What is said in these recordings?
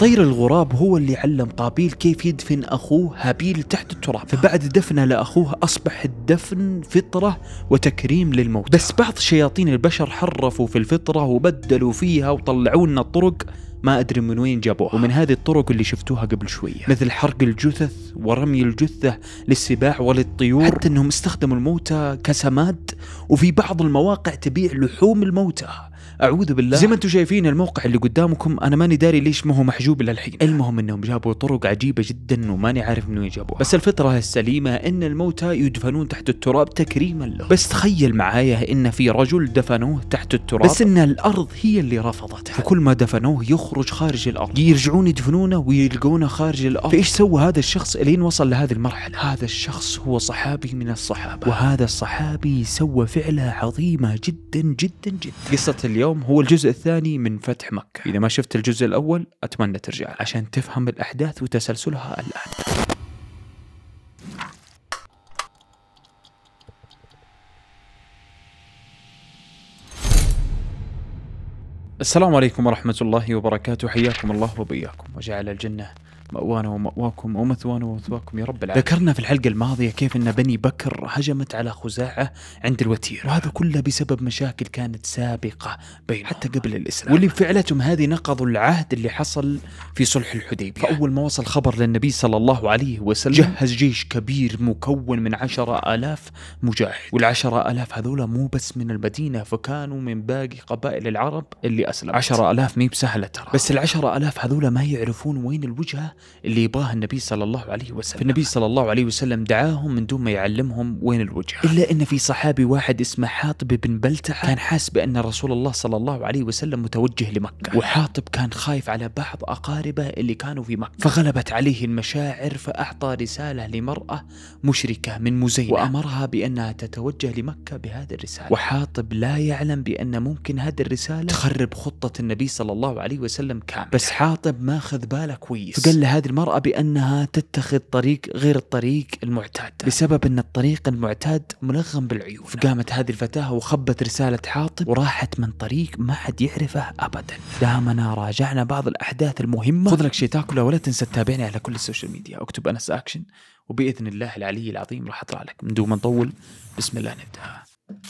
طير الغراب هو اللي علم قابيل كيف يدفن أخوه هابيل تحت التراب فبعد دفنه لأخوه أصبح الدفن فطرة وتكريم للموتى بس بعض شياطين البشر حرفوا في الفطرة وبدلوا فيها وطلعوا لنا طرق ما أدري من وين جابوها ومن هذه الطرق اللي شفتوها قبل شوية مثل حرق الجثث ورمي الجثة للسباع وللطيور حتى أنهم استخدموا الموتى كسماد وفي بعض المواقع تبيع لحوم الموتى اعوذ بالله زي ما انتم شايفين الموقع اللي قدامكم انا ماني داري ليش ما هو محجوب الى الحين المهم انهم جابوا طرق عجيبه جدا وماني عارف من وين جابوها بس الفطره السليمه ان الموتى يدفنون تحت التراب تكريما له بس تخيل معايا ان في رجل دفنوه تحت التراب بس ان الارض هي اللي رفضته فكل ما دفنوه يخرج خارج الارض يرجعون يدفنونه ويلقونه خارج الارض فايش سوى هذا الشخص الين وصل لهذه المرحله هذا الشخص هو صحابي من الصحابه وهذا الصحابي سوى فعله عظيمه جدا جدا جدا قصه اللي اليوم هو الجزء الثاني من فتح مكة إذا ما شفت الجزء الأول أتمنى ترجع عشان تفهم الأحداث وتسلسلها الآن السلام عليكم ورحمة الله وبركاته حياكم الله وبياكم وجعل الجنة مأوانا ومأواكم ومثوانا ومثواكم يا رب العالمين ذكرنا في الحلقة الماضية كيف أن بني بكر هجمت على خزاعة عند الوتيرة وهذا كله بسبب مشاكل كانت سابقة بين حتى قبل الإسلام واللي بفعلتهم هذه نقضوا العهد اللي حصل في صلح الحديبية فأول ما وصل خبر للنبي صلى الله عليه وسلم جهز جيش كبير مكون من عشرة آلاف مجاهد والعشرة آلاف هذولا مو بس من المدينة فكانوا من باقي قبائل العرب اللي أسلمت عشرة آلاف ميب بسهلة ترى بس العشرة آلاف هذولا ما يعرفون وين الوجهة اللي يبغاها النبي صلى الله عليه وسلم فالنبي صلى الله عليه وسلم دعاهم من دون ما يعلمهم وين الوجه إلا أن في صحابي واحد اسمه حاطب بن بلتعة كان حاس بأن رسول الله صلى الله عليه وسلم متوجه لمكة وحاطب كان خايف على بعض أقاربه اللي كانوا في مكة فغلبت عليه المشاعر فأعطى رسالة لمرأة مشركة من مزينة وأمرها بأنها تتوجه لمكة بهذه الرسالة وحاطب لا يعلم بأن ممكن هذه الرسالة تخرب خطة النبي صلى الله عليه وسلم كاملة بس حاطب ماخذ باله كويس فقال هذه المرأة بأنها تتخذ طريق غير الطريق المعتاد بسبب أن الطريق المعتاد ملغم بالعيوب فقامت هذه الفتاة وخبت رسالة حاطب وراحت من طريق ما حد يعرفه أبدا دامنا راجعنا بعض الأحداث المهمة خذ لك شيء تاكله ولا تنسى تتابعني على كل السوشيال ميديا اكتب أنس أكشن وبإذن الله العلي العظيم راح أطلع لك من دون ما نطول بسم الله نبدأ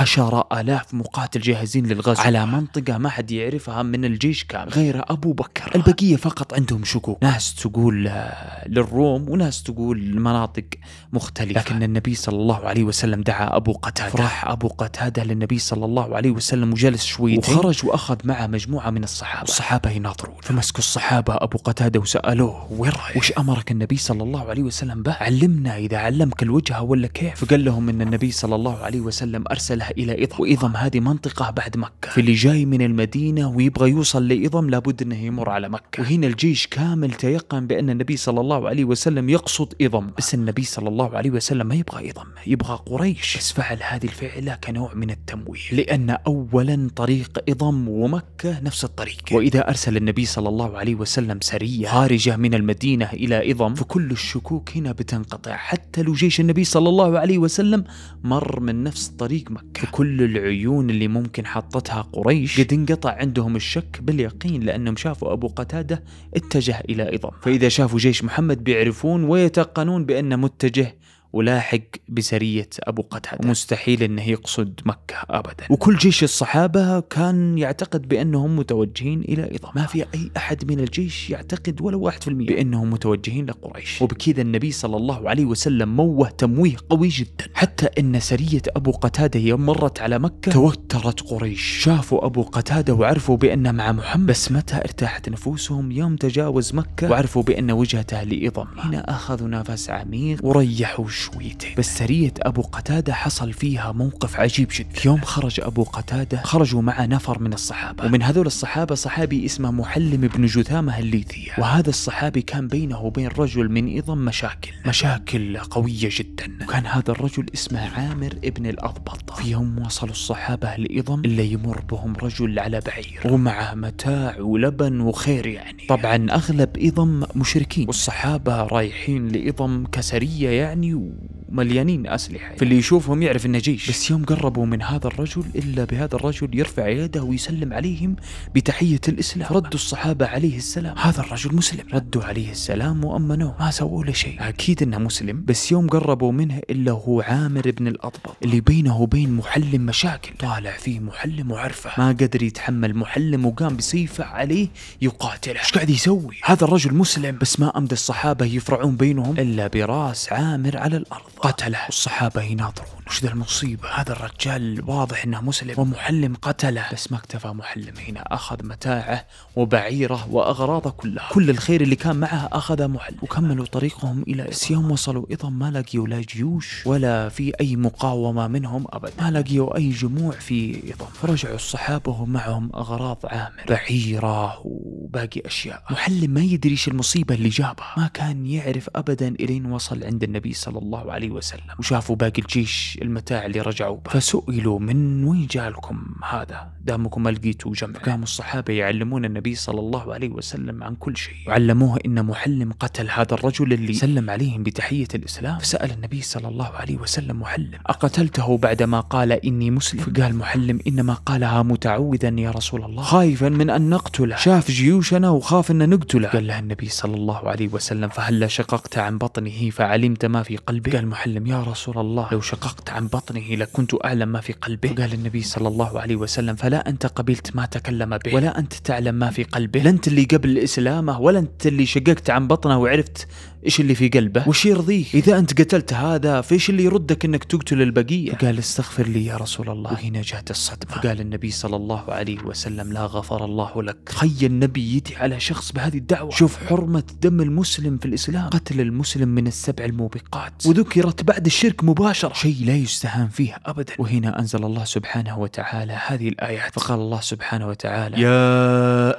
عشرة ألاف مقاتل جاهزين للغزو على منطقة ما حد يعرفها من الجيش كامل غير أبو بكر البقية فقط عندهم شكوك ناس تقول آه، للروم وناس تقول لمناطق مختلفة لكن النبي صلى الله عليه وسلم دعا أبو قتادة راح أبو قتادة للنبي صلى الله عليه وسلم وجلس شوي وخرج وأخذ معه مجموعة من الصحابة الصحابة يناظرون فمسكوا الصحابة أبو قتادة وسألوه وين رايح وش أمرك النبي صلى الله عليه وسلم به علمنا إذا علمك الوجهة ولا كيف فقال لهم أن النبي صلى الله عليه وسلم أرسل إلى إضم وإضم هذه منطقة بعد مكة فاللي جاي من المدينة ويبغى يوصل لإضم لابد أنه يمر على مكة وهنا الجيش كامل تيقن بأن النبي صلى الله عليه وسلم يقصد إضم بس النبي صلى الله عليه وسلم ما يبغى إضم يبغى قريش بس فعل هذه الفعلة كنوع من التمويه لأن أولا طريق إضم ومكة نفس الطريق وإذا أرسل النبي صلى الله عليه وسلم سرية خارجة من المدينة إلى إضم فكل الشكوك هنا بتنقطع حتى لو جيش النبي صلى الله عليه وسلم مر من نفس طريق مكة بكل العيون اللي ممكن حطتها قريش قد انقطع عندهم الشك باليقين لأنهم شافوا أبو قتادة اتجه إلى إضم فإذا شافوا جيش محمد بيعرفون ويتقنون بأنه متجه ولاحق بسرية أبو قتادة مستحيل أنه يقصد مكة أبدا وكل جيش الصحابة كان يعتقد بأنهم متوجهين إلى إضافة ما في أي أحد من الجيش يعتقد ولا واحد في المية بأنهم متوجهين لقريش وبكذا النبي صلى الله عليه وسلم موه تمويه قوي جدا حتى أن سرية أبو قتادة يوم مرت على مكة توترت قريش شافوا أبو قتادة وعرفوا بأنه مع محمد بس متى ارتاحت نفوسهم يوم تجاوز مكة وعرفوا بأن وجهته لإضم هنا أخذوا نفس عميق وريحوا تشويته بس سرية أبو قتادة حصل فيها موقف عجيب جدا يوم خرج أبو قتادة خرجوا مع نفر من الصحابة ومن هذول الصحابة صحابي اسمه محلم بن جثامة الليثية وهذا الصحابي كان بينه وبين رجل من إضم مشاكل مشاكل قوية جدا وكان هذا الرجل اسمه عامر ابن الأضبط في يوم وصلوا الصحابة الإضم إلا يمر بهم رجل على بعير ومعه متاع ولبن وخير يعني طبعا أغلب إضم مشركين والصحابة رايحين لإظم كسرية يعني مليانين أسلحة يعني. فاللي يشوفهم يعرف إنه جيش بس يوم قربوا من هذا الرجل إلا بهذا الرجل يرفع يده ويسلم عليهم بتحية الإسلام ردوا الصحابة عليه السلام هذا الرجل مسلم ردوا عليه السلام وأمنوه ما سووا له شيء أكيد إنه مسلم بس يوم قربوا منه إلا هو عامر بن الأضبط اللي بينه وبين محلم مشاكل طالع فيه محلم وعرفه ما قدر يتحمل محلم وقام بسيفه عليه يقاتله ايش قاعد يسوي هذا الرجل مسلم بس ما أمد الصحابة يفرعون بينهم إلا براس عامر على الأرض قتله والصحابة يناظرون وش ذا المصيبة هذا الرجال واضح انه مسلم ومحلم قتله بس ما اكتفى محلم هنا اخذ متاعه وبعيره واغراضه كلها كل الخير اللي كان معه اخذه محلم وكملوا طريقهم الى بس يوم وصلوا ايضا ما لقيوا لا جيوش ولا في اي مقاومة منهم ابدا ما لقيوا اي جموع في ايضا فرجعوا الصحابة ومعهم اغراض عامر بعيره وباقي اشياء محلم ما يدري ايش المصيبة اللي جابها ما كان يعرف ابدا الين وصل عند النبي صلى الله عليه عليه وسلم وشافوا باقي الجيش المتاع اللي رجعوا به فسئلوا من وين جالكم هذا دامكم ما لقيتوا جمع قاموا الصحابة يعلمون النبي صلى الله عليه وسلم عن كل شيء وعلموه إن محلم قتل هذا الرجل اللي سلم عليهم بتحية الإسلام فسأل النبي صلى الله عليه وسلم محلم أقتلته بعدما قال إني مسلم فقال محلم إنما قالها متعوذا يا رسول الله خايفا من أن نقتله شاف جيوشنا وخاف أن نقتله قال لها النبي صلى الله عليه وسلم فهلا شققت عن بطنه فعلمت ما في قلبه قال محلم محلم يا رسول الله لو شققت عن بطنه لكنت أعلم ما في قلبه وقال النبي صلى الله عليه وسلم فلا أنت قبلت ما تكلم به ولا أنت تعلم ما في قلبه لا أنت اللي قبل إسلامه ولا أنت اللي شققت عن بطنه وعرفت ايش اللي في قلبه وش يرضيه اذا انت قتلت هذا فايش اللي يردك انك تقتل البقيه قال استغفر لي يا رسول الله وهنا جاءت الصدمه فقال النبي صلى الله عليه وسلم لا غفر الله لك تخيل نبي يتي على شخص بهذه الدعوه شوف حرمه دم المسلم في الاسلام قتل المسلم من السبع الموبقات وذكرت بعد الشرك مباشره شيء لا يستهان فيه ابدا وهنا انزل الله سبحانه وتعالى هذه الايات فقال الله سبحانه وتعالى يا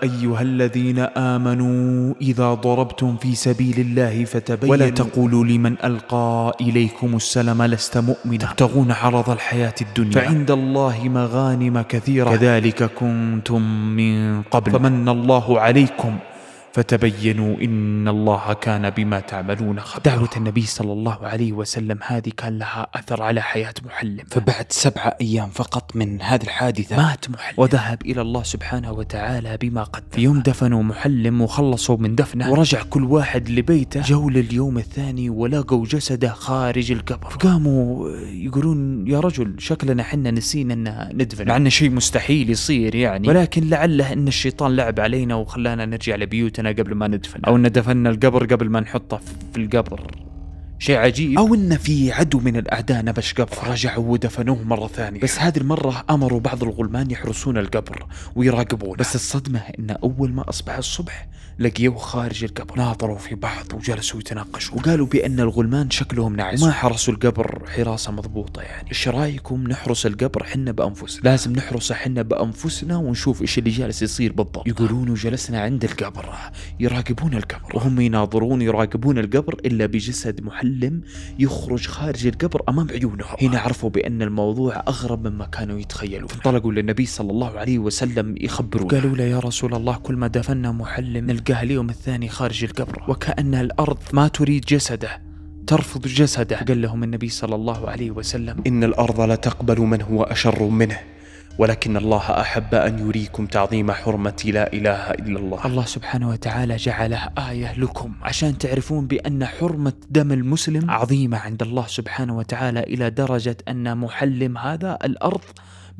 ايها الذين امنوا اذا ضربتم في سبيل الله فتبينوا ولا تقولوا لمن القى اليكم السلام لست مؤمنا تبتغون عرض الحياه الدنيا فعند الله مغانم كثيره كذلك كنتم من قبل فمن الله عليكم فتبينوا إن الله كان بما تعملون خبيرا دعوة النبي صلى الله عليه وسلم هذه كان لها أثر على حياة محلم فبعد سبعة أيام فقط من هذه الحادثة مات محلم وذهب إلى الله سبحانه وتعالى بما قدم في يوم دفنوا محلم وخلصوا من دفنه ورجع كل واحد لبيته جول اليوم الثاني ولقوا جسده خارج القبر فقاموا آه، يقولون يا رجل شكلنا حنا نسينا أن ندفن مع أنه شيء مستحيل يصير يعني ولكن لعله أن الشيطان لعب علينا وخلانا نرجع لبيوتنا ميتنا قبل ما ندفن او ان دفننا القبر قبل ما نحطه في القبر شيء عجيب او ان في عدو من الاعداء نبش قبر رجعوا ودفنوه مره ثانيه بس هذه المره امروا بعض الغلمان يحرسون القبر ويراقبونه بس الصدمه ان اول ما اصبح الصبح لقيوه خارج القبر ناظروا في بعض وجلسوا يتناقشوا وقالوا بأن الغلمان شكلهم نعس وما حرسوا القبر حراسة مضبوطة يعني ايش رايكم نحرس القبر حنا بأنفسنا لازم نحرسه حنا بأنفسنا ونشوف ايش اللي جالس يصير بالضبط يقولون وجلسنا عند القبر يراقبون القبر وهم يناظرون يراقبون القبر إلا بجسد محلم يخرج خارج القبر أمام عيونهم هنا عرفوا بأن الموضوع أغرب مما كانوا يتخيلون فانطلقوا للنبي صلى الله عليه وسلم يخبرونه قالوا له يا رسول الله كل ما دفنا محلم نلقى يلقاه اليوم الثاني خارج القبر وكأن الأرض ما تريد جسده ترفض جسده قال لهم النبي صلى الله عليه وسلم إن الأرض لا تقبل من هو أشر منه ولكن الله أحب أن يريكم تعظيم حرمة لا إله إلا الله الله سبحانه وتعالى جعله آية لكم عشان تعرفون بأن حرمة دم المسلم عظيمة عند الله سبحانه وتعالى إلى درجة أن محلم هذا الأرض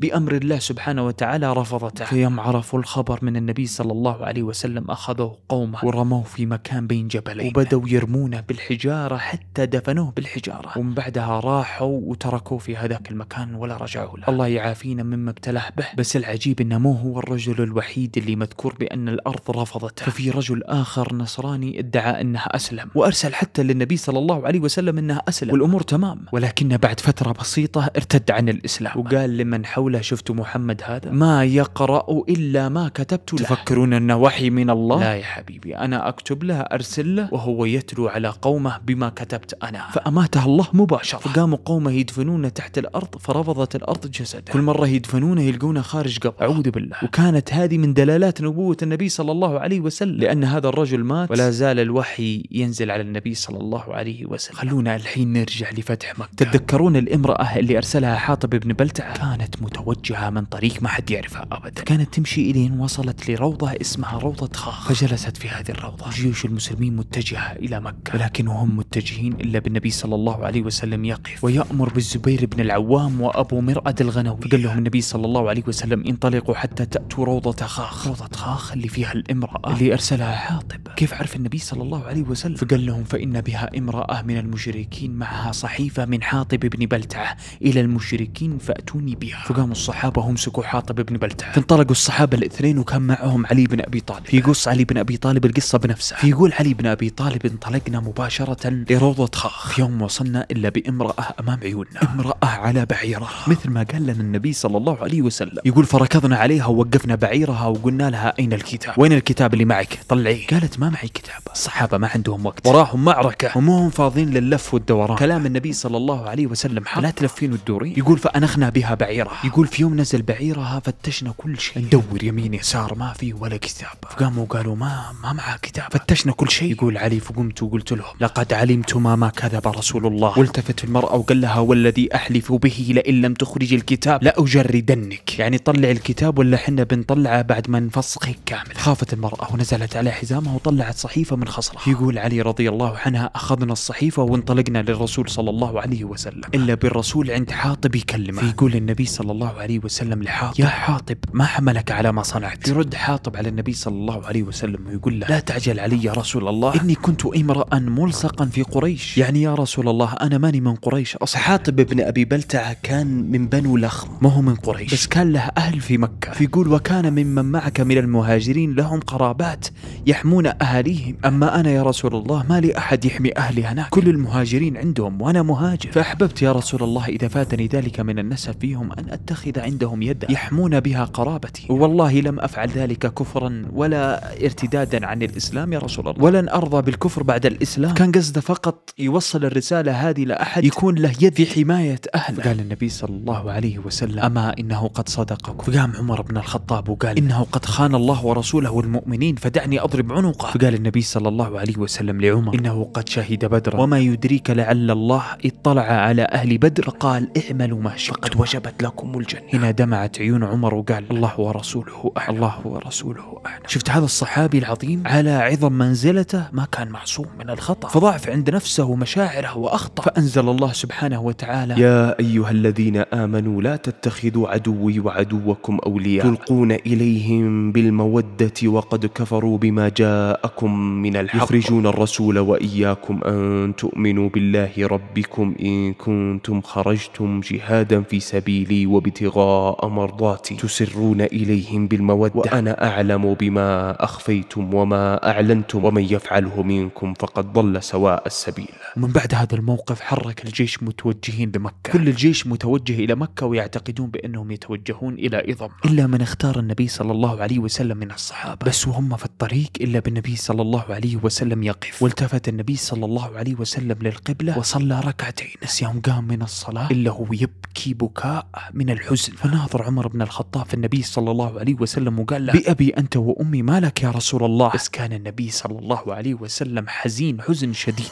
بأمر الله سبحانه وتعالى رفضته فيوم عرفوا الخبر من النبي صلى الله عليه وسلم أخذوه قومه ورموه في مكان بين جبلين وبدوا يرمونه بالحجارة حتى دفنوه بالحجارة ومن بعدها راحوا وتركوه في هذاك المكان ولا رجعوا له الله يعافينا مما ابتلاه به بس العجيب أنه مو هو الرجل الوحيد اللي مذكور بأن الأرض رفضته ففي رجل آخر نصراني ادعى أنه أسلم وأرسل حتى للنبي صلى الله عليه وسلم أنه أسلم والأمور تمام ولكنه بعد فترة بسيطة ارتد عن الإسلام وقال لمن حوله له شفت محمد هذا ما يقرأ إلا ما كتبت له تفكرون أنه وحي من الله لا يا حبيبي أنا أكتب له أرسل له وهو يتلو على قومه بما كتبت أنا فأماته الله مباشرة فقاموا قومه يدفنونه تحت الأرض فرفضت الأرض جسده كل مرة يدفنونه يلقونه خارج قبر أعوذ بالله وكانت هذه من دلالات نبوة النبي صلى الله عليه وسلم لأن هذا الرجل مات ولا زال الوحي ينزل على النبي صلى الله عليه وسلم خلونا الحين نرجع لفتح مكة تتذكرون الامرأة اللي أرسلها حاطب بن بلتعة كانت متوجهة من طريق ما حد يعرفها أبدا كانت تمشي إلين وصلت لروضة اسمها روضة خاخ فجلست في هذه الروضة جيوش المسلمين متجهة إلى مكة ولكن وهم متجهين إلا بالنبي صلى الله عليه وسلم يقف ويأمر بالزبير بن العوام وأبو مرأد الغنوي فقال لهم النبي صلى الله عليه وسلم انطلقوا حتى تأتوا روضة خاخ روضة خاخ اللي فيها الامرأة اللي أرسلها حاطب كيف عرف النبي صلى الله عليه وسلم فقال لهم فإن بها امرأة من المشركين معها صحيفة من حاطب بن بلتعة إلى المشركين فأتوني بها فقال قام الصحابة هم سكوا حاطب بن بلتعة فانطلقوا الصحابة الاثنين وكان معهم علي بن أبي طالب فيقص علي بن أبي طالب القصة بنفسه فيقول علي بن أبي طالب انطلقنا مباشرة لروضة خاخ يوم وصلنا إلا بامرأة أمام عيوننا امرأة على بعيرها مثل ما قال لنا النبي صلى الله عليه وسلم يقول فركضنا عليها ووقفنا بعيرها وقلنا لها أين الكتاب وين الكتاب اللي معك طلعيه قالت ما معي كتاب الصحابة ما عندهم وقت وراهم معركة ومهم هم فاضين للف والدوران كلام النبي صلى الله عليه وسلم حق لا تلفين وتدورين يقول فأنخنا بها بعيرها يقول في يوم نزل بعيرها فتشنا كل شيء ندور يمين يسار ما في ولا كتاب فقاموا قالوا ما ما معه كتاب فتشنا كل شيء يقول علي فقمت وقلت لهم لقد علمتما ما كذب رسول الله والتفت المرأة وقال لها والذي أحلف به لئن لم تخرج الكتاب لأجردنك يعني طلع الكتاب ولا حنا بنطلعه بعد ما نفسخه كامل خافت المرأة ونزلت على حزامها وطلعت صحيفة من خصرها يقول علي رضي الله عنها أخذنا الصحيفة وانطلقنا للرسول صلى الله عليه وسلم إلا بالرسول عند حاطب يكلمه يقول النبي صلى الله الله عليه وسلم لحاطب يا حاطب ما حملك على ما صنعت يرد حاطب على النبي صلى الله عليه وسلم ويقول له لا تعجل علي يا رسول الله إني كنت امرأ ملصقا في قريش يعني يا رسول الله أنا ماني من قريش أصلا حاطب بن أبي بلتعة كان من بنو لخم ما هو من قريش بس كان له أهل في مكة فيقول وكان ممن معك من المهاجرين لهم قرابات يحمون أهاليهم أما أنا يا رسول الله ما لي أحد يحمي أهلي هناك كل المهاجرين عندهم وأنا مهاجر فأحببت يا رسول الله إذا فاتني ذلك من النسب فيهم أن أتبع أتخذ عندهم يدا يحمون بها قرابتي والله لم أفعل ذلك كفرا ولا ارتدادا عن الإسلام يا رسول الله ولن أرضى بالكفر بعد الإسلام كان قصده فقط يوصل الرسالة هذه لأحد يكون له يد في حماية أهله فقال النبي صلى الله عليه وسلم أما إنه قد صدقكم فقام عمر بن الخطاب وقال إنه قد خان الله ورسوله والمؤمنين فدعني أضرب عنقه فقال النبي صلى الله عليه وسلم لعمر إنه قد شهد بدرا وما يدريك لعل الله اطلع على أهل بدر قال اعملوا ما شئتم وجبت لكم الجنة هنا دمعت عيون عمر وقال الله ورسوله أعلم الله ورسوله أعلم شفت هذا الصحابي العظيم على عظم منزلته ما كان معصوم من الخطأ فضعف عند نفسه ومشاعره وأخطأ فأنزل الله سبحانه وتعالى يا أيها الذين آمنوا لا تتخذوا عدوي وعدوكم أولياء تلقون إليهم بالمودة وقد كفروا بما جاءكم من الحق يخرجون الرسول وإياكم أن تؤمنوا بالله ربكم إن كنتم خرجتم جهادا في سبيلي وب ابتغاء مرضاتي تسرون إليهم بالمودة وأنا أعلم بما أخفيتم وما أعلنتم ومن يفعله منكم فقد ضل سواء السبيل من بعد هذا الموقف حرك الجيش متوجهين لمكة كل الجيش متوجه إلى مكة ويعتقدون بأنهم يتوجهون إلى إضم إلا من اختار النبي صلى الله عليه وسلم من الصحابة بس وهم في الطريق إلا بالنبي صلى الله عليه وسلم يقف والتفت النبي صلى الله عليه وسلم للقبلة وصلى ركعتين نسيهم قام من الصلاة إلا هو يبكي بكاء من الحزن فناظر عمر بن الخطاب في النبي صلى الله عليه وسلم وقال له بأبي أنت وأمي ما لك يا رسول الله بس كان النبي صلى الله عليه وسلم حزين حزن شديد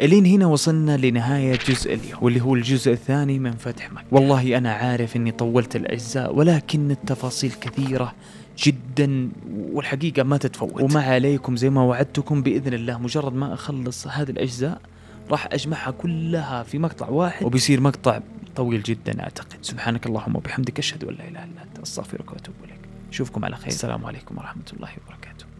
الين هنا وصلنا لنهاية جزء اليوم واللي هو الجزء الثاني من فتح مكة والله أنا عارف أني طولت الأجزاء ولكن التفاصيل كثيرة جدا والحقيقة ما تتفوت وما عليكم زي ما وعدتكم بإذن الله مجرد ما أخلص هذه الأجزاء راح أجمعها كلها في مقطع واحد وبيصير مقطع طويل جدا أعتقد سبحانك اللهم وبحمدك أشهد أن لا إله إلا أنت أستغفرك وأتوب إليك أشوفكم على خير السلام عليكم ورحمة الله وبركاته